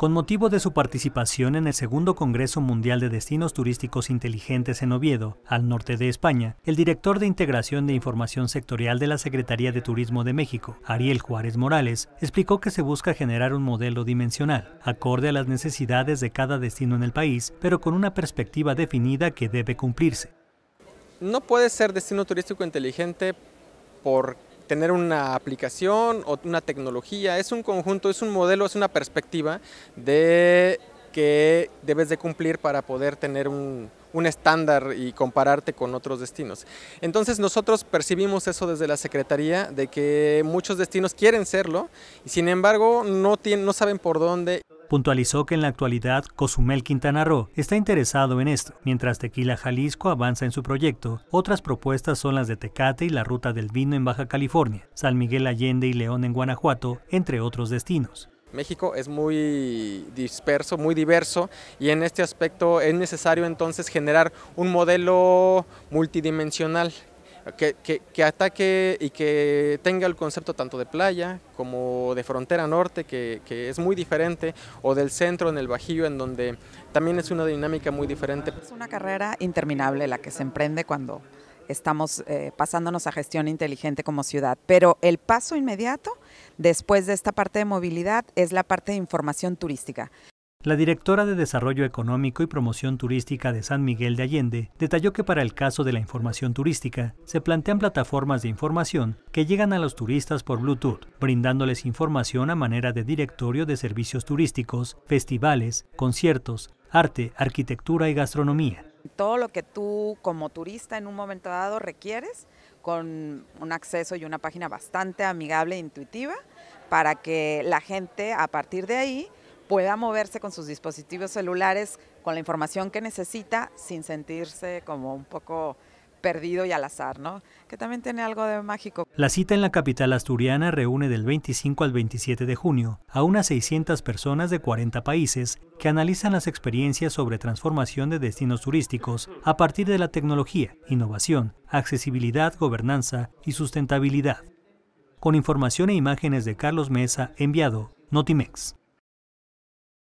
Con motivo de su participación en el segundo Congreso Mundial de Destinos Turísticos Inteligentes en Oviedo, al norte de España, el director de Integración de Información Sectorial de la Secretaría de Turismo de México, Ariel Juárez Morales, explicó que se busca generar un modelo dimensional, acorde a las necesidades de cada destino en el país, pero con una perspectiva definida que debe cumplirse. No puede ser destino turístico inteligente porque tener una aplicación o una tecnología, es un conjunto, es un modelo, es una perspectiva de que debes de cumplir para poder tener un, estándar y compararte con otros destinos. Entonces nosotros percibimos eso desde la Secretaría, de que muchos destinos quieren serlo y sin embargo no, tienen, no saben por dónde. Puntualizó que en la actualidad Cozumel Quintana Roo está interesado en esto. Mientras Tequila Jalisco avanza en su proyecto, otras propuestas son las de Tecate y la ruta del vino en Baja California, San Miguel Allende y León en Guanajuato, entre otros destinos. México es muy disperso, muy diverso y en este aspecto es necesario entonces generar un modelo multidimensional que, ataque y que tenga el concepto tanto de playa como de frontera norte, que, es muy diferente, o del centro en el Bajío, en donde también es una dinámica muy diferente. Es una carrera interminable la que se emprende cuando estamos eh, pasándonos a gestión inteligente como ciudad, pero el paso inmediato después de esta parte de movilidad es la parte de información turística. La directora de Desarrollo Económico y Promoción Turística de San Miguel de Allende detalló que para el caso de la información turística se plantean plataformas de información que llegan a los turistas por Bluetooth, brindándoles información a manera de directorio de servicios turísticos, festivales, conciertos, arte, arquitectura y gastronomía. Todo lo que tú como turista en un momento dado requieres con un acceso y una página bastante amigable e intuitiva para que la gente a partir de ahí pueda moverse con sus dispositivos celulares, con la información que necesita, sin sentirse como un poco perdido y al azar, ¿no? Que también tiene algo de mágico. La cita en la capital asturiana reúne del 25 al 27 de junio a unas 600 personas de 40 países que analizan las experiencias sobre transformación de destinos turísticos a partir de la tecnología, innovación, accesibilidad, gobernanza y sustentabilidad. Con información e imágenes de Carlos Mesa, enviado Notimex.